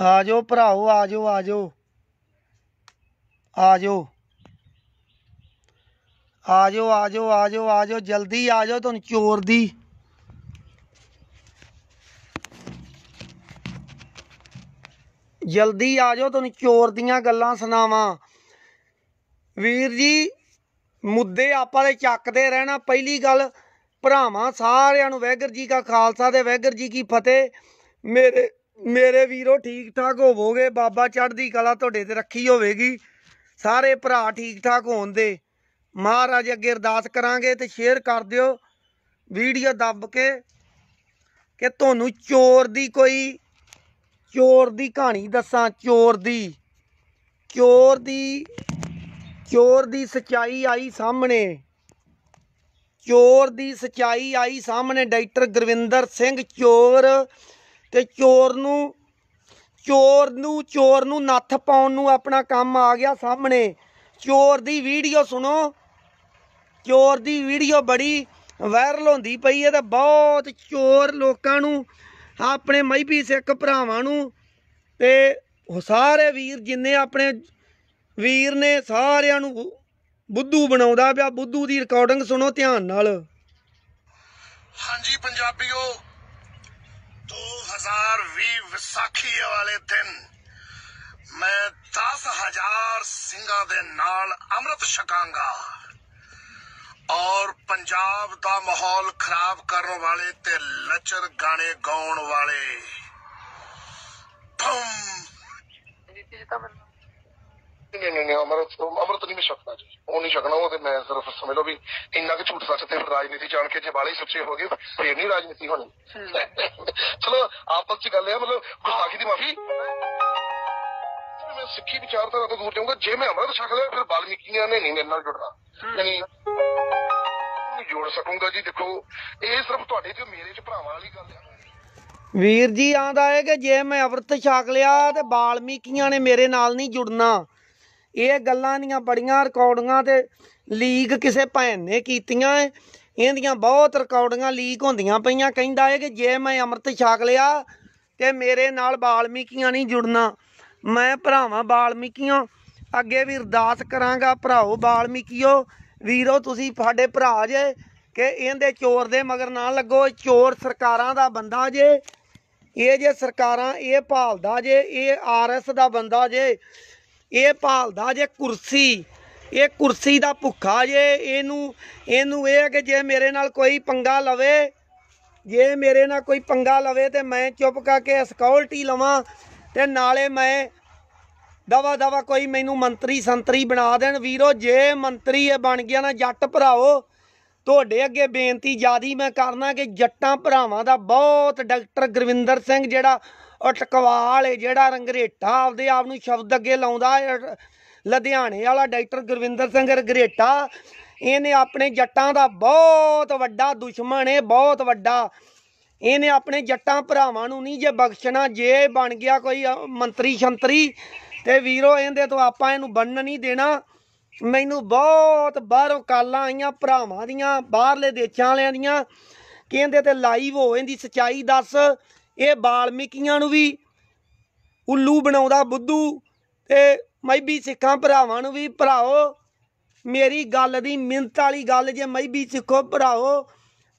ਆ ਜਾਓ ਭਰਾਓ ਆ ਜਾਓ ਆ ਜਾਓ ਆ ਜਾਓ ਆ ਜਾਓ ਆ ਜਾਓ ਆ ਜਾਓ ਆ ਜਾਓ ਜਲਦੀ ਆ ਜਾਓ ਤੁਹਾਨੂੰ ਚੋਰ ਦੀ ਜਲਦੀ ਆ ਜਾਓ ਤੁਹਾਨੂੰ ਚੋਰ ਦੀਆਂ ਗੱਲਾਂ ਸੁਣਾਵਾਂ ਵੀਰ ਜੀ ਮੁੱਦੇ ਆਪਾਂ ਦੇ ਚੱਕਦੇ ਰਹਿਣਾ ਪਹਿਲੀ ਗੱਲ ਭਰਾਵਾਂ ਸਾਰਿਆਂ ਨੂੰ ਵੈਗਰ ਜੀ ਦਾ ਖਾਲਸਾ ਤੇ ਵੈਗਰ ਜੀ ਕੀ ਫਤਿਹ ਮੇਰੇ ਮੇਰੇ ਵੀਰੋ ਠੀਕ ਠਾਕ ਹੋਵੋਗੇ ਬਾਬਾ ਚੜ੍ਹਦੀ ਕਲਾ ਤੁਹਾਡੇ ਤੇ ਰੱਖੀ ਹੋਵੇਗੀ ਸਾਰੇ ਭਰਾ ਠੀਕ ਠਾਕ ਹੋਣ ਦੇ ਮਹਾਰਾਜ ਅੱਗੇ ਅਰਦਾਸ ਕਰਾਂਗੇ ਤੇ ਸ਼ੇਅਰ ਕਰ ਦਿਓ ਵੀਡੀਓ ਦੱਬ ਕੇ ਕਿ ਤੁਹਾਨੂੰ ਚੋਰ ਦੀ ਕੋਈ ਚੋਰ ਦੀ ਕਹਾਣੀ ਦੱਸਾਂ ਚੋਰ ਦੀ ਚੋਰ ਦੀ ਚੋਰ ਦੀ ਸਚਾਈ ਆਈ ਸਾਹਮਣੇ ਚੋਰ ਦੀ ਸਚਾਈ ਆਈ ਸਾਹਮਣੇ ਡਾਕਟਰ ਗੁਰਵਿੰਦਰ ਸਿੰਘ ਚੋਰ ਤੇ ਚੋਰ ਨੂੰ ਚੋਰ ਨੂੰ ਚੋਰ ਨੂੰ ਨੱਥ ਪਾਉਣ ਨੂੰ ਆਪਣਾ ਕੰਮ ਆ ਗਿਆ ਸਾਹਮਣੇ ਚੋਰ ਦੀ ਵੀਡੀਓ ਸੁਣੋ ਚੋਰ ਦੀ ਵੀਡੀਓ ਬੜੀ ਵਾਇਰਲ ਹੁੰਦੀ ਪਈ ਹੈ ਤੇ ਬਹੁਤ ਚੋਰ ਲੋਕਾਂ ਨੂੰ ਆਪਣੇ ਮਈਬੀ ਸਿੱਖ ਭਰਾਵਾਂ ਨੂੰ ਤੇ ਸਾਰੇ ਵੀਰ ਜਿੰਨੇ ਆਪਣੇ ਵੀਰ ਨੇ ਸਾਰਿਆਂ ਨੂੰ ਬੁੱਧੂ ਬਣਾਉਂਦਾ ਪਿਆ ਬੁੱਧੂ ਦੀ ਰਿਕਾਰਡਿੰਗ ਸੁਣੋ ਧਿਆਨ ਨਾਲ ਹਾਂਜੀ ਪੰਜਾਬੀਓ 2020 ਵਿਸਾਖੀ ਵਾਲੇ ਦਿਨ ਮੈਂ 10000 ਸਿੰਘਾਂ ਦੇ ਨਾਲ ਅੰਮ੍ਰਿਤ ਛਕਾਂਗਾ ਔਰ ਪੰਜਾਬ ਦਾ ਮਾਹੌਲ ਖਰਾਬ ਕਰਨ ਵਾਲੇ ਤੇ ਲਚਰ ਗਾਣੇ ਗਾਉਣ ਵਾਲੇ ਭਮ ਜੀ ਤਾਂ ਨਹੀਂ ਨਹੀਂ ਨਹੀਂ ਅਮਰਤ ਅਮਰਤ ਨਹੀਂ ਮੈਂ ਛਕਣਾ ਜੀ ਉਹ ਨਹੀਂ ਸ਼ਕਣਾ ਉਹ ਤੇ ਮੈਂ ਸਿਰਫ ਸਮਝ ਲਓ ਵੀ ਇੰਨਾ ਕਿ ਝੂਠ ਸੱਚ ਤੇ ਰਾਜਨੀਤੀ ਜਾਣ ਕੇ ਜੇ ਬਾਲੇ ਸੱਚੇ ਹੋ ਗਏ ਫੇਰ ਨਹੀਂ ਰਾਜਨੀਤੀ ਹੋਣੀ ਚਲੋ ਆਪਸ ਚ ਗੱਲ ਹੈ ਮਤਲਬ ਗੁਸਤਾਖੀ ਦੀ ਮਾਫੀ ਮੈਂ ਸਿੱਖੀ ਵਿਚਾਰਧਾਰਾ ਤੋਂ ਦੂਰ ਜਾਊਂਗਾ ਜੇ ਮੈਂ ਅਮਰਤ ਛਕ ਲਿਆ ਫਿਰ ਬਾਲਮੀਕੀਆਂ ਨੇ ਨਹੀਂ ਮੇਰੇ ਨਾਲ ਜੁੜਨਾ ਯਾਨੀ ਜੋੜ ਸਕੂੰਗਾ ਜੀ ਦੇਖੋ ਇਹ ਸਿਰਫ ਤੁਹਾਡੇ ਤੇ ਮੇਰੇ ਚ ਭਰਾਵਾਂ ਵਾਲੀ ਗੱਲ ਹੈ ਵੀਰ ਜੀ ਆਂਦਾ ਹੈ ਕਿ ਜੇ ਮੈਂ ਅਵਰਤ ਛਕ ਲਿਆ ਤੇ ਬਾਲਮੀਕੀਆਂ ਨੇ ਮੇਰੇ ਨਾਲ ਨਹੀਂ ਜੁੜਨਾ ਇਹ ਗੱਲਾਂ ਦੀਆਂ ਬੜੀਆਂ ਰਿਕਾਰਡਿੰਗਾਂ ਤੇ ਲੀਕ ਕਿਸੇ ਭੈਣ ਨੇ ਕੀਤੀਆਂ ਐ ਇਹਦੀਆਂ ਬਹੁਤ ਰਿਕਾਰਡਿੰਗਾਂ ਲੀਕ ਹੁੰਦੀਆਂ ਪਈਆਂ ਕਹਿੰਦਾ ਹੈ ਕਿ ਜੇ ਮੈਂ ਅੰਮ੍ਰਿਤ ਛਕ ਲਿਆ ਤੇ ਮੇਰੇ ਨਾਲ ਬਾਲਮੀਕੀਆਂ ਨਹੀਂ ਜੁੜਨਾ ਮੈਂ ਭਰਾਵਾਂ ਬਾਲਮੀਕੀਆਂ ਅੱਗੇ ਵੀ ਅਰਦਾਸ ਕਰਾਂਗਾ ਭਰਾਓ ਬਾਲਮੀਕੀਓ ਵੀਰੋ ਤੁਸੀਂ ਸਾਡੇ ਭਰਾ ਜੇ ਕਿ ਇਹਦੇ ਚੋਰ ਦੇ ਮਗਰ ਨਾ ਲੱਗੋ ਚੋਰ ਸਰਕਾਰਾਂ ਦਾ ਬੰਦਾ ਜੇ ਇਹ ਜੇ ਸਰਕਾਰਾਂ ਇਹ ਭਾਲਦਾ ਜੇ ਇਹ ਆਰਐਸ ਦਾ ਬੰਦਾ ਜੇ ਇਹ ਭਾਲਦਾ ਜੇ ਕੁਰਸੀ ਇਹ ਕੁਰਸੀ ਦਾ ਭੁੱਖਾ ਜੇ ਇਹਨੂੰ ਇਹਨੂੰ ਇਹ ਕਿ ਜੇ ਮੇਰੇ ਨਾਲ ਕੋਈ ਪੰਗਾ ਲਵੇ ਜੇ ਮੇਰੇ ਨਾਲ ਕੋਈ ਪੰਗਾ ਲਵੇ ਤੇ ਮੈਂ ਚੁੱਪ ਕਰਕੇ ਸਿਕਿਉਰਿਟੀ ਲਵਾਂ ਤੇ ਨਾਲੇ ਮੈਂ ਦਵਾ ਦਵਾ ਕੋਈ ਮੈਨੂੰ ਮੰਤਰੀ ਸੰਤਰੀ ਬਣਾ ਦੇਣ ਵੀਰੋ ਜੇ ਮੰਤਰੀ ਇਹ ਬਣ ਗਿਆ ਨਾ ਜੱਟ ਭਰਾਓ ਤੁਹਾਡੇ ਅੱਗੇ ਬੇਨਤੀ ਜਿਆਦੀ ਮੈਂ ਕਰਨਾ ਕਿ ਜੱਟਾਂ ਭਰਾਵਾਂ ਦਾ ਬਹੁਤ ਡਾਕਟਰ ਗੁਰਵਿੰਦਰ ਸਿੰਘ ਜਿਹੜਾ ਔਰ ਟਕਵਾਲ ਜਿਹੜਾ ਰੰਗਰੇਟਾ ਆਪਦੇ ਆਪ ਨੂੰ ਸ਼ਬਦ ਅੱਗੇ ਲਾਉਂਦਾ ਲੁਧਿਆਣੇ ਵਾਲਾ ਡਾਕਟਰ ਗੁਰਵਿੰਦਰ ਸਿੰਘ ਰੰਗਰੇਟਾ ਇਹਨੇ ਆਪਣੇ ਜੱਟਾਂ ਦਾ ਬਹੁਤ ਵੱਡਾ ਦੁਸ਼ਮਣ ਹੈ ਬਹੁਤ ਵੱਡਾ ਇਹਨੇ ਆਪਣੇ ਜੱਟਾਂ ਭਰਾਵਾਂ ਨੂੰ ਨਹੀਂ ਜੇ ਬਖਸ਼ਣਾ ਜੇ ਬਣ ਗਿਆ ਕੋਈ ਮੰਤਰੀ ਸ਼ੰਤਰੀ ਤੇ ਵੀਰੋ ਇਹਦੇ ਤੋਂ ਆਪਾਂ ਇਹਨੂੰ ਬੰਨ ਨਹੀਂ ਦੇਣਾ ਮੈਨੂੰ ਬਹੁਤ ਬਾਹਰੋਂ ਕਾਲਾਂ ਆਈਆਂ ਭਰਾਵਾਂ ਦੀਆਂ ਬਾਹਰਲੇ ਦੇਸ਼ਾਂ ਵਾਲਿਆਂ ਦੀਆਂ ਕਹਿੰਦੇ ਤੇ ਲਾਈਵ ਹੋ ਇਹਦੀ ਸਚਾਈ ਦੱਸ ਇਹ ਬਾਲਮੀਕੀਆਂ ਨੂੰ ਵੀ ਉੱਲੂ ਬਣਾਉਂਦਾ ਬੁੱਧੂ ਤੇ ਮੈਬੀ ਸਿੱਖਾਂ ਭਰਾਵਾਂ ਨੂੰ ਵੀ ਭਰਾਓ ਮੇਰੀ ਗੱਲ ਦੀ ਮਿੰਤ ਵਾਲੀ ਗੱਲ ਜੇ ਮੈਬੀ ਸਿੱਖੋ ਭਰਾਓ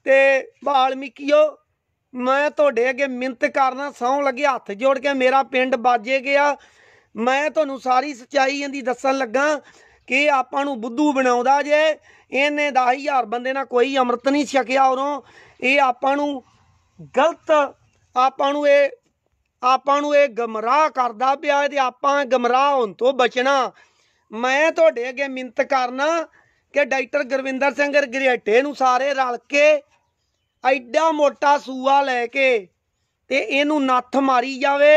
ਤੇ ਬਾਲਮੀਕੀਓ ਮੈਂ ਤੁਹਾਡੇ ਅੱਗੇ ਮਿੰਤ ਕਰਨਾ ਸੌਂ ਲੱਗੇ ਹੱਥ ਜੋੜ ਕੇ ਮੇਰਾ ਪਿੰਡ ਬਾਜੇ ਗਿਆ ਮੈਂ ਤੁਹਾਨੂੰ ਸਾਰੀ ਸਚਾਈ ਇਹਦੀ ਦੱਸਣ ਲੱਗਾ ਕਿ ਆਪਾਂ ਨੂੰ ਬੁੱਧੂ ਬਣਾਉਂਦਾ ਜੇ ਇਹਨੇ 10000 ਬੰਦੇ ਨਾਲ ਕੋਈ ਅੰਮ੍ਰਿਤ ਨਹੀਂ ਛਕਿਆ ਉਰੋਂ ਇਹ ਆਪਾਂ ਨੂੰ ਗਲਤ ਆਪਾਂ ਨੂੰ ਇਹ ਆਪਾਂ ਨੂੰ ਇਹ ਗਮਰਾਹ ਕਰਦਾ ਪਿਆ ਤੇ ਆਪਾਂ ਗਮਰਾਹ ਹੋਣ ਤੋਂ ਬਚਣਾ ਮੈਂ ਤੁਹਾਡੇ ਅੱਗੇ ਮਿੰਤ ਕਰਨਾ ਕਿ ਡਾਕਟਰ ਗੁਰਵਿੰਦਰ ਸਿੰਘ ਗਰੇਟੇ ਨੂੰ ਸਾਰੇ ਰਲ ਕੇ ਐਡਾ ਮੋਟਾ ਸੂਆ ਲੈ ਕੇ ਤੇ ਇਹਨੂੰ ਨੱਥ ਮਾਰੀ ਜਾਵੇ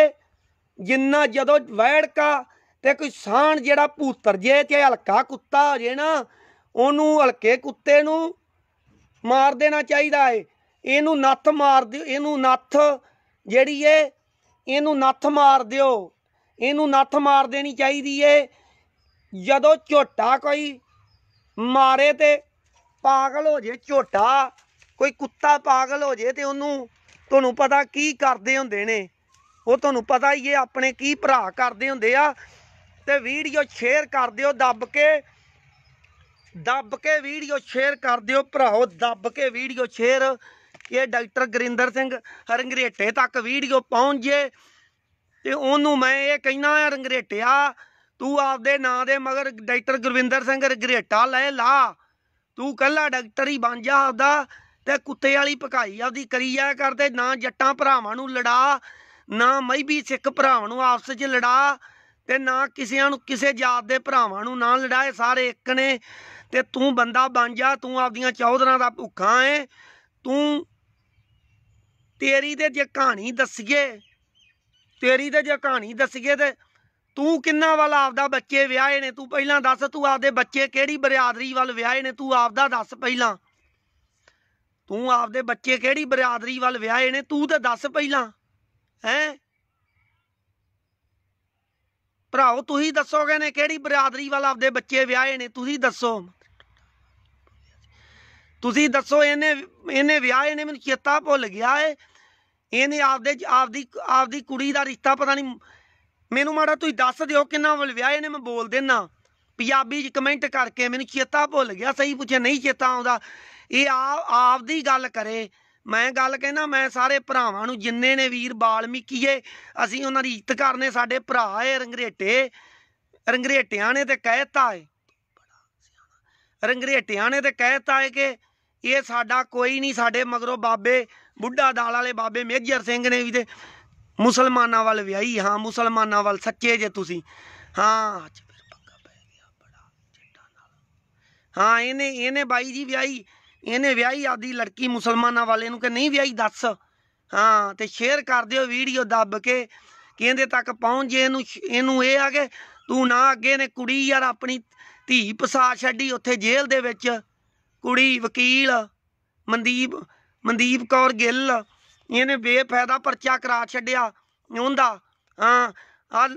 ਜਿੰਨਾ ਜਦੋਂ ਵੈੜਕਾ ਤੇ ਕੋਈ ਸਾਣ ਜਿਹੜਾ ਪੂਤਰ ਜੇ ਤੇ ਹਲਕਾ ਕੁੱਤਾ ਹੋ ਜੇ ਨਾ ਉਹਨੂੰ ਹਲਕੇ ਕੁੱਤੇ ਨੂੰ ਮਾਰ ਦੇਣਾ ਚਾਹੀਦਾ ਏ ਇਹਨੂੰ ਨੱਥ ਮਾਰ ਦਿਓ ਇਹਨੂੰ ਨੱਥ ਜਿਹੜੀ ਏ ਇਹਨੂੰ ਨੱਥ ਮਾਰ ਦਿਓ ਇਹਨੂੰ ਨੱਥ ਮਾਰ ਦੇਣੀ ਚਾਹੀਦੀ ਏ ਜਦੋਂ ਝੋਟਾ ਕੋਈ ਮਾਰੇ ਤੇ ਪਾਗਲ ਹੋ ਜੇ ਝੋਟਾ ਕੋਈ ਕੁੱਤਾ ਪਾਗਲ ਹੋ ਜੇ ਤੇ ਉਹਨੂੰ ਤੁਹਾਨੂੰ ਪਤਾ ਕੀ ਕਰਦੇ ਹੁੰਦੇ ਨੇ ਉਹ ਤੁਹਾਨੂੰ ਪਤਾ ਹੀ ਏ ਆਪਣੇ ਕੀ ਭਰਾ ਕਰਦੇ ਹੁੰਦੇ ਆ ਤੇ ਵੀਡੀਓ ਸ਼ੇਅਰ ਕਰ ਦਿਓ ਦੱਬ ਕੇ ਦੱਬ ਕੇ ਵੀਡੀਓ ਸ਼ੇਅਰ ਕਰ ਦਿਓ ਭਰਾਓ ਦੱਬ ਕੇ ਵੀਡੀਓ ਸ਼ੇਅਰ ਇਹ ਡਾਕਟਰ ਗਰਿੰਦਰ ਸਿੰਘ ਰੰਗਰੇਟੇ ਤੱਕ ਵੀਡੀਓ ਪਹੁੰਚ ਜੇ ਤੇ ਉਹਨੂੰ ਮੈਂ ਇਹ ਕਹਿਣਾ ਆ ਰੰਗਰੇਟਿਆ ਤੂੰ ਆਪਦੇ ਨਾਂ ਦੇ ਮਗਰ ਡਾਕਟਰ ਗੁਰਵਿੰਦਰ ਸਿੰਘ ਰੰਗਰੇਟਾ ਲੈ ਲਾ ਤੂੰ ਕੱਲਾ ਡਾਕਟਰ ਹੀ ਬਣ ਜਾ ਆਪਦਾ ਤੇ ਕੁੱਤੇ ਵਾਲੀ ਪਕਾਈ ਆਪਦੀ ਕਰੀ ਜਾ ਕਰਦੇ ਨਾ ਜੱਟਾਂ ਭਰਾਵਾਂ ਨੂੰ ਲੜਾ ਨਾ ਮਈਬੀ ਸਿੱਖ ਭਰਾਵਾਂ ਨੂੰ ਆਪਸ ਵਿੱਚ ਲੜਾ ਤੇ ਨਾ ਕਿਸੇ ਨੂੰ ਕਿਸੇ ਜਾਤ ਦੇ ਭਰਾਵਾਂ ਨੂੰ ਨਾ ਲੜਾਏ ਸਾਰੇ ਇੱਕ ਨੇ ਤੇ ਤੂੰ ਬੰਦਾ ਬਣ ਜਾ ਤੂੰ ਆਪਦੀਆਂ ਚੌਧਰਾਂ ਦਾ ਭੁੱਖਾ ਏ ਤੂੰ ਤੇਰੀ ਤੇ ਜੇ ਕਹਾਣੀ ਦੱਸੀਏ ਤੇਰੀ ਤੇ ਜੇ ਕਹਾਣੀ ਦੱਸੀਏ ਤੇ ਤੂੰ ਕਿੰਨਾ ਵਾਲਾ ਆਪਦਾ ਬੱਚੇ ਵਿਆਹੇ ਨੇ ਤੂੰ ਪਹਿਲਾਂ ਦੱਸ ਤੂੰ ਆਪਦੇ ਬੱਚੇ ਕਿਹੜੀ ਬਰਾਦਰੀ ਵੱਲ ਵਿਆਹੇ ਨੇ ਤੂੰ ਆਪਦਾ ਦੱਸ ਪਹਿਲਾਂ ਤੂੰ ਆਪਦੇ ਬੱਚੇ ਕਿਹੜੀ ਬਰਾਦਰੀ ਵੱਲ ਵਿਆਹੇ ਨੇ ਤੂੰ ਤੇ ਦੱਸ ਪਹਿਲਾਂ ਹੈ ਭਰਾਓ ਤੁਸੀਂ ਦੱਸੋਗੇ ਨੇ ਕਿਹੜੀ ਬਰਾਦਰੀ ਵੱਲ ਆਪਦੇ ਬੱਚੇ ਵਿਆਹੇ ਨੇ ਤੁਸੀਂ ਦੱਸੋ ਤੁਸੀਂ ਦੱਸੋ ਇਹਨੇ ਇਹਨੇ ਵਿਆਹ ਇਹਨੇ ਮੈਨੂੰ ਚੇਤਾ ਭੁੱਲ ਗਿਆ ਏ ਇਹਨੇ ਆਪਦੇ ਆਪਦੀ ਆਪਦੀ ਕੁੜੀ ਦਾ ਰਿਸ਼ਤਾ ਪਤਾ ਨਹੀਂ ਮੈਨੂੰ ਮਾੜਾ ਤੁਸੀਂ ਦੱਸ ਦਿਓ ਕਿੰਨਾ ਵਲ ਵਿਆਹ ਇਹਨੇ ਮੈਂ ਬੋਲ ਦੇਣਾ ਪੰਜਾਬੀ 'ਚ ਕਮੈਂਟ ਕਰਕੇ ਮੈਨੂੰ ਚੇਤਾ ਭੁੱਲ ਗਿਆ ਸਹੀ ਪੁੱਛੇ ਨਹੀਂ ਚੇਤਾ ਆਉਂਦਾ ਇਹ ਆਪਦੀ ਗੱਲ ਕਰੇ ਮੈਂ ਗੱਲ ਕਹਿਣਾ ਮੈਂ ਸਾਰੇ ਭਰਾਵਾਂ ਨੂੰ ਜਿੰਨੇ ਨੇ ਵੀਰ ਬਾਲਮੀਕੀਏ ਅਸੀਂ ਉਹਨਾਂ ਦੀ ਇੱਜ਼ਤ ਕਰਨੇ ਸਾਡੇ ਭਰਾ ਏ ਰੰਗਰੇਟੇ ਰੰਗਰੇਟਿਆਂ ਨੇ ਤੇ ਕਹਿਤਾ ਏ ਰੰਗਰੇਟਿਆਂ ਨੇ ਤੇ ਕਹਿਤਾ ਏ ਕਿ ਇਹ ਸਾਡਾ ਕੋਈ ਨਹੀਂ ਸਾਡੇ ਮਗਰੋਂ ਬਾਬੇ ਬੁੱਢਾ ਦਾਲ ਵਾਲੇ ਬਾਬੇ ਮੇਜਰ ਸਿੰਘ ਨੇ ਵੀ ਤੇ ਮੁਸਲਮਾਨਾਂ ਵੱਲ ਵਿਆਹੀ ਹਾਂ ਮੁਸਲਮਾਨਾਂ ਵੱਲ ਸੱਚੇ ਜੇ ਤੁਸੀਂ ਹਾਂ ਹਾਂ ਇਹਨੇ ਇਹਨੇ ਬਾਈ ਜੀ ਵਿਆਹੀ ਇਹਨੇ ਵਿਆਹੀ ਆਦੀ ਲੜਕੀ ਮੁਸਲਮਾਨਾਂ ਵਾਲੇ ਨੂੰ ਕਿ ਨਹੀਂ ਵਿਆਹੀ ਦੱਸ ਹਾਂ ਤੇ ਸ਼ੇਅਰ ਕਰ ਦਿਓ ਵੀਡੀਓ ਦੱਬ ਕੇ ਕਹਿੰਦੇ ਤੱਕ ਪਹੁੰਚ ਜੇ ਇਹਨੂੰ ਇਹਨੂੰ ਇਹ ਆ ਕਿ ਤੂੰ ਨਾ ਅੱਗੇ ਨੇ ਕੁੜੀ ਯਾਰ ਆਪਣੀ ਧੀ ਪਸਾ ਛੱਡੀ ਉੱਥੇ ਜੇਲ੍ਹ ਦੇ ਵਿੱਚ ਕੁੜੀ ਵਕੀਲ ਮਨਦੀਪ ਮਨਦੀਪ ਕੌਰ ਗਿੱਲ ਇਹਨੇ ਬੇਫਾਇਦਾ ਪਰਚਾ ਕਰਾ ਛੱਡਿਆ ਉਹਦਾ ਹਾਂ ਆ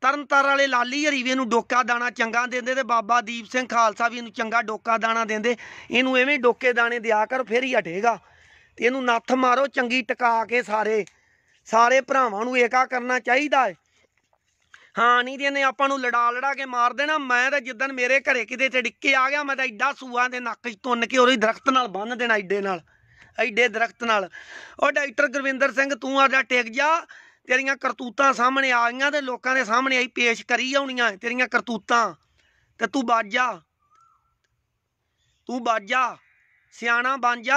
ਤਰਨਤਾਰ ਵਾਲੇ ਲਾਲੀ ਵੀ ਨੂੰ ਡੋਕਾ ਦਾਣਾ ਚੰਗਾ ਦਿੰਦੇ ਤੇ ਬਾਬਾ ਦੀਪ ਸਿੰਘ ਖਾਲਸਾ ਵੀ ਇਹਨੂੰ ਚੰਗਾ ਡੋਕਾ ਦਾਣਾ ਦਿੰਦੇ ਇਹਨੂੰ ਐਵੇਂ ਡੋਕੇ ਦਾਣੇ ਦਿਆ ਕਰ ਫੇਰ ਹੀ ਹਟੇਗਾ ਤੇ ਇਹਨੂੰ ਨੱਥ ਮਾਰੋ ਚੰਗੀ ਟਿਕਾ ਕੇ ਸਾਰੇ ਸਾਰੇ ਭਰਾਵਾਂ ਨੂੰ ਏਕਾ ਕਰਨਾ ਚਾਹੀਦਾ ਹੈ ਹਾਂ ਨਹੀਂ ਤੇ ਇਹਨੇ ਆਪਾਂ ਨੂੰ ਲੜਾ ਲੜਾ ਕੇ ਮਾਰ ਦੇਣਾ ਮੈਂ ਤਾਂ ਜਿੱਦਣ ਮੇਰੇ ਘਰੇ ਕਿਤੇ ਤੇ ਡਿੱਕੇ ਆ ਗਿਆ ਮੈਂ ਤਾਂ ਐਡਾ ਸੂਆ ਦੇ ਨੱਕ 'ਚ ਤੁੰਨ ਕੇ ਉਹਦੇ ਦਰਖਤ ਨਾਲ ਬੰਨ ਦੇਣਾ ਐਡੇ ਨਾਲ ਐਡੇ ਦਰਖਤ ਨਾਲ ਉਹ ਡਾਕਟਰ ਗੁਰਵਿੰਦਰ ਸਿੰਘ ਤੂੰ ਆ ਜਾ ਟਿਕ ਜਾ ਤੇਰੀਆਂ ਕਰਤੂਤਾਂ ਸਾਹਮਣੇ ਆ ਗਈਆਂ ਤੇ ਲੋਕਾਂ ਦੇ ਸਾਹਮਣੇ ਆਈ ਪੇਸ਼ ਕਰੀ ਆਉਣੀਆਂ ਤੇਰੀਆਂ ਕਰਤੂਤਾਂ ਤੇ ਤੂੰ ਜਾ ਤੂੰ ਜਾ ਸਿਆਣਾ ਬਾਂਜਾ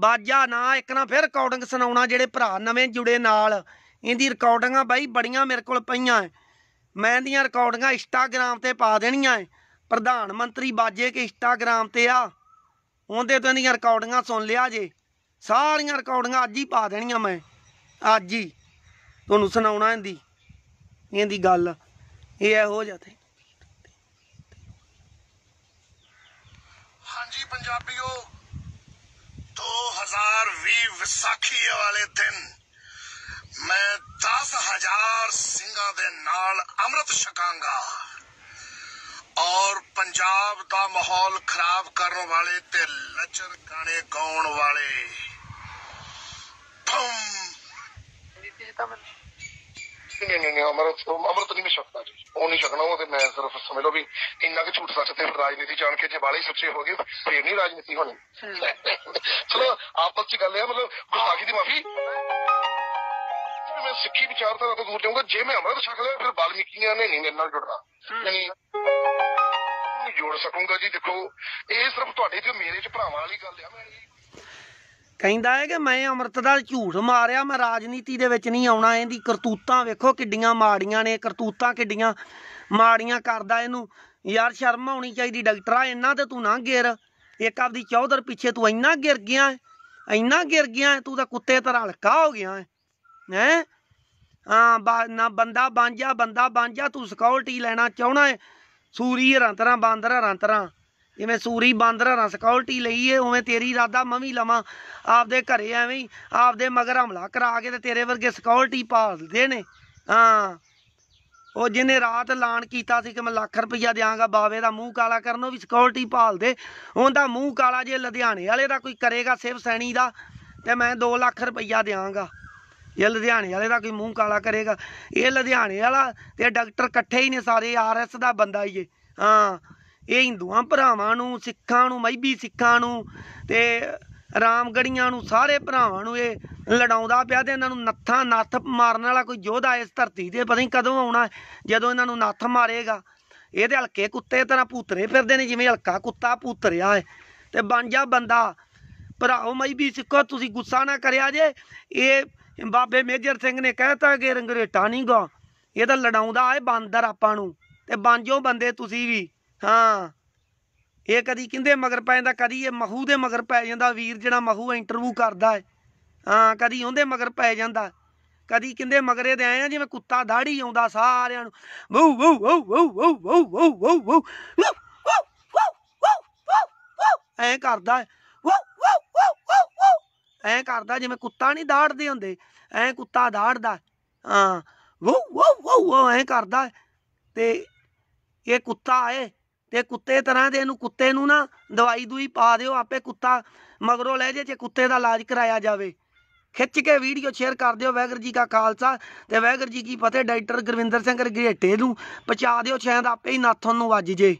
ਬਾਜਾ ਨਾ ਇੱਕ ਨਾ ਫਿਰ ਰਿਕਾਰਡਿੰਗ ਸੁਣਾਉਣਾ ਜਿਹੜੇ ਭਰਾ ਨਵੇਂ ਜੁੜੇ ਨਾਲ ਇਹਦੀ ਰਿਕਾਰਡਿੰਗਾਂ ਬਾਈ ਬੜੀਆਂ ਮੇਰੇ ਕੋਲ ਪਈਆਂ ਮੈਂ ਦੀਆਂ ਰਿਕਾਰਡਿੰਗਾਂ ਇੰਸਟਾਗ੍ਰam ਤੇ ਪਾ ਦੇਣੀਆਂ ਐ ਪ੍ਰਧਾਨ ਮੰਤਰੀ ਬਾਜੇ ਕੇ ਇੰਸਟਾਗ੍ਰam ਤੇ ਆ ਉਹਦੇ ਤੋਂ ਦੀਆਂ ਰਿਕਾਰਡਿੰਗਾਂ ਸੁਣ ਲਿਆ ਜੇ ਸਾਰੀਆਂ ਰਿਕਾਰਡਿੰਗਾਂ ਅੱਜ ਹੀ ਪਾ ਦੇਣੀਆਂ ਮੈਂ ਅੱਜ ਹੀ ਤੁਹਾਨੂੰ ਸੁਣਾਉਣਾ ਇਹਦੀ ਇਹਦੀ ਗੱਲ ਇਹ ਐ ਹੋ ਤੇ ਹਾਂਜੀ ਪੰਜਾਬੀਓ 2020 ਵਿਸਾਖੀ ਵਾਲੇ ਦਿਨ ਮੈਂ 10000 ਸਿੰਘਾਂ ਦੇ ਨਾਲ ਅੰਮ੍ਰਿਤ ਛਕਾਂਗਾ ਔਰ ਪੰਜਾਬ ਦਾ ਮਾਹੌਲ ਖਰਾਬ ਕਰਨ ਵਾਲੇ ਤੇ ਲਚਰ ਗਾਣੇ ਗਾਉਣ ਵਾਲੇ ਭਮ ਨਹੀਂ ਨਹੀਂ ਨਹੀਂ ਅਮਰਤ ਅਮਰਤ ਨਹੀਂ ਮੈਂ ਸ਼ਕਤਾ ਜੀ ਉਹ ਨਹੀਂ ਸ਼ਕਣਾ ਉਹ ਤੇ ਮੈਂ ਸਿਰਫ ਸਮਝ ਲਓ ਵੀ ਇੰਨਾ ਕਿ ਝੂਠ ਸੱਚ ਤੇ ਰਾਜਨੀਤੀ ਜਾਣ ਕੇ ਜੇ ਵਾਲੇ ਸੱਚੇ ਹੋ ਗਏ ਫੇਰ ਨਹੀਂ ਰਾਜਨੀਤੀ ਹੋਣੀ ਚਲੋ ਆਪਸ ਚ ਗੱਲ ਹੈ ਮਤਲਬ ਗੁਸਾਖੀ ਦੀ ਮਾਫੀ ਵੀ ਮੈਂ ਸਿੱਖੀ ਵਿਚਾਰਧਾਰਾ ਤੋਂ ਦੂਰ ਜਾਊਂਗਾ ਜੇ ਮੈਂ ਅਮਰਤ ਛਕ ਲਿਆ ਫਿਰ ਬਾਲਮੀਕੀਆਂ ਨੇ ਨਹੀਂ ਮੇਰੇ ਨਾਲ ਜੁੜਨਾ ਯਾਨੀ ਜੋੜ ਸਕੂੰਗਾ ਜੀ ਦੇਖੋ ਇਹ ਸਿਰਫ ਤੁਹਾਡੇ ਤੇ ਮੇਰੇ ਚ ਭਰਾਵਾਂ ਵਾਲੀ ਗੱਲ ਆ ਮੈਂ ਕਹਿੰਦਾ ਹੈ ਕਿ ਮੈਂ ਅਮਰਤ ਦਾ ਝੂਠ ਮਾਰਿਆ ਮੈਂ ਰਾਜਨੀਤੀ ਦੇ ਵਿੱਚ ਨਹੀਂ ਆਉਣਾ ਇਹਦੀ ਕਰਤੂਤਾਂ ਵੇਖੋ ਕਿੱਡੀਆਂ ਮਾੜੀਆਂ ਨੇ ਕਰਤੂਤਾਂ ਕਿੱਡੀਆਂ ਮਾੜੀਆਂ ਕਰਦਾ ਇਹਨੂੰ ਯਾਰ ਸ਼ਰਮ ਆਉਣੀ ਚਾਹੀਦੀ ਡਾਕਟਰਾ ਇੰਨਾ ਤੇ ਤੂੰ ਨਾ ਗਿਰ ਇੱਕ ਆਪਦੀ ਚੌਧਰ ਪਿੱਛੇ ਤੂੰ ਇੰਨਾ ਗਿਰ ਗਿਆ ਇੰਨਾ ਗਿਰ ਗਿਆ ਤੂੰ ਤਾਂ ਕੁੱਤੇ ਤਰ੍ਹਾਂ ਹਲਕਾ ਹੋ ਗਿਆ ਹੈ ਹੈ ਹਾਂ ਨਾ ਬੰਦਾ ਬਣ ਜਾ ਬੰਦਾ ਬਣ ਜਾ ਤੂੰ ਸਿਕਿਉਰਿਟੀ ਲੈਣਾ ਚਾਹਣਾ ਹੈ ਸੂਰੀ ਰੰਤਰਾ ਬਾਂਦਰਾ ਰੰਤਰਾ ਜਿਵੇਂ ਸੂਰੀ ਬਾਂਦਰਾ ਰਾਂ ਲਈ ਲਈਏ ਉਵੇਂ ਤੇਰੀ ਇਰਾਦਾ ਮੈਂ ਵੀ ਲਵਾਂ ਆਪਦੇ ਘਰੇ ਐਵੇਂ ਹੀ ਆਪਦੇ ਮਗਰ ਹਮਲਾ ਕਰਾ ਕੇ ਤੇ ਤੇਰੇ ਵਰਗੇ ਸਿਕਿਉਰਿਟੀ ਪਾਲਦੇ ਨੇ ਹਾਂ ਉਹ ਜਿਹਨੇ ਰਾਤ ਐਲਾਨ ਕੀਤਾ ਸੀ ਕਿ ਮੈਂ ਲੱਖ ਰੁਪਈਆ ਦੇਵਾਂਗਾ ਬਾਵੇ ਦਾ ਮੂੰਹ ਕਾਲਾ ਕਰਨ ਉਹ ਵੀ ਸਿਕਿਉਰਿਟੀ ਦੇ ਉਹਦਾ ਮੂੰਹ ਕਾਲਾ ਜੇ ਲੁਧਿਆਣੇ ਵਾਲੇ ਦਾ ਕੋਈ ਕਰੇਗਾ ਸਿਵ ਸੈਣੀ ਦਾ ਤੇ ਮੈਂ 2 ਲੱਖ ਰੁਪਈਆ ਦੇਵਾਂਗਾ ਇਹ ਲੁਧਿਆਣੇ ਵਾਲੇ ਦਾ ਕੋਈ ਮੂੰਹ ਕਾਲਾ ਕਰੇਗਾ ਇਹ ਲੁਧਿਆਣੇ ਵਾਲਾ ਤੇ ਡਾਕਟਰ ਇਕੱਠੇ ਹੀ ਨੇ ਸਾਰੇ ਆਰਐਸ ਦਾ ਬੰਦਾ ਹੀ ਏ ਹਾਂ ਇਹ ਹਿੰਦੂਆਂ ਭਰਾਵਾਂ ਨੂੰ ਸਿੱਖਾਂ ਨੂੰ ਮਈਬੀ ਸਿੱਖਾਂ ਨੂੰ ਤੇ ਰਾਮਗੜੀਆਂ ਨੂੰ ਸਾਰੇ ਭਰਾਵਾਂ ਨੂੰ ਇਹ ਲੜਾਉਂਦਾ ਪਿਆ ਤੇ ਇਹਨਾਂ ਨੂੰ ਨੱਥਾਂ ਨੱਥ ਮਾਰਨ ਵਾਲਾ ਕੋਈ ਯੋਧਾ ਇਸ ਧਰਤੀ ਤੇ ਪਤਾ ਨਹੀਂ ਕਦੋਂ ਆਉਣਾ ਜਦੋਂ ਇਹਨਾਂ ਨੂੰ ਨੱਥ ਮਾਰੇਗਾ ਇਹਦੇ ਹਲਕੇ ਕੁੱਤੇ ਤਰ੍ਹਾਂ ਪੂਤਰੇ ਫਿਰਦੇ ਨੇ ਜਿਵੇਂ ਹਲਕਾ ਕੁੱਤਾ ਪੂਤਰਿਆ ਹੈ ਤੇ ਬਣ ਜਾ ਬੰਦਾ ਭਰਾਓ ਮਈ ਵੀ ਸਿੱਖੋ ਤੁਸੀਂ ਗੁੱਸਾ ਨਾ ਕਰਿਆ ਜੇ ਇਹ ਬਾਬੇ ਮੇਜਰ ਸਿੰਘ ਨੇ ਕਹਿਤਾ ਕਿ ਰੰਗਰੇਟਾ ਗਾ ਇਹ ਤਾਂ ਲੜਾਉਂਦਾ ਏ ਬਾਂਦਰ ਆਪਾਂ ਨੂੰ ਤੇ ਬਾਂਜੋ ਬੰਦੇ ਤੁਸੀਂ ਵੀ ਹਾਂ ਇਹ ਕਦੀ ਕਿੰਦੇ ਮਗਰ ਪੈ ਜਾਂਦਾ ਕਦੀ ਇਹ ਮਹੂ ਦੇ ਮਗਰ ਪੈ ਜਾਂਦਾ ਵੀਰ ਜਿਹੜਾ ਮਹੂ ਇੰਟਰਵਿਊ ਕਰਦਾ ਏ ਹਾਂ ਕਦੀ ਉਹਦੇ ਮਗਰ ਪੈ ਜਾਂਦਾ ਕਦੀ ਕਿੰਦੇ ਮਗਰੇ ਦੇ ਆਏ ਆ ਜਿਵੇਂ ਕੁੱਤਾ ਦਾੜੀ ਆਉਂਦਾ ਸਾਰਿਆਂ ਨੂੰ ਵੂ ਵੂ ਵੂ ਵੂ ਵੂ ਵੂ ਵੂ ਵੂ ਵੂ ਐ ਕਰਦਾ ਵੂ ਵੂ ਵੂ ਵੂ ਐ ਕਰਦਾ ਜਿਵੇਂ ਕੁੱਤਾ ਨਹੀਂ ਦਾੜਦੇ ਹੁੰਦੇ ਐ ਕੁੱਤਾ ਦਾੜਦਾ ਹਾਂ ਵੋ ਵੋ ਵੋ ਐ ਕਰਦਾ ਤੇ ਇਹ ਕੁੱਤਾ ਐ ਤੇ ਕੁੱਤੇ ਤਰ੍ਹਾਂ ਦੇ ਇਹਨੂੰ ਕੁੱਤੇ ਨੂੰ ਨਾ ਦਵਾਈ ਦੂਈ ਪਾ ਦਿਓ ਆਪੇ ਕੁੱਤਾ ਮਗਰੋਂ ਲੈ ਜੇ ਜੇ ਕੁੱਤੇ ਦਾ ਇਲਾਜ ਕਰਾਇਆ ਜਾਵੇ ਖਿੱਚ ਕੇ ਵੀਡੀਓ ਸ਼ੇਅਰ ਕਰ ਦਿਓ ਵੈਗਰ ਜੀ ਦਾ ਖਾਲਸਾ ਤੇ ਵੈਗਰ ਜੀ ਕੀ ਫਤਿਹ ਡਾਕਟਰ ਗੁਰਵਿੰਦਰ ਸਿੰਘ ਗਰੇਟੇ ਨੂੰ ਪਹੁੰਚਾ ਦਿਓ ਦਾ ਆਪੇ ਹੀ ਨਾਥਨ ਨੂੰ ਵੱਜ ਜੇ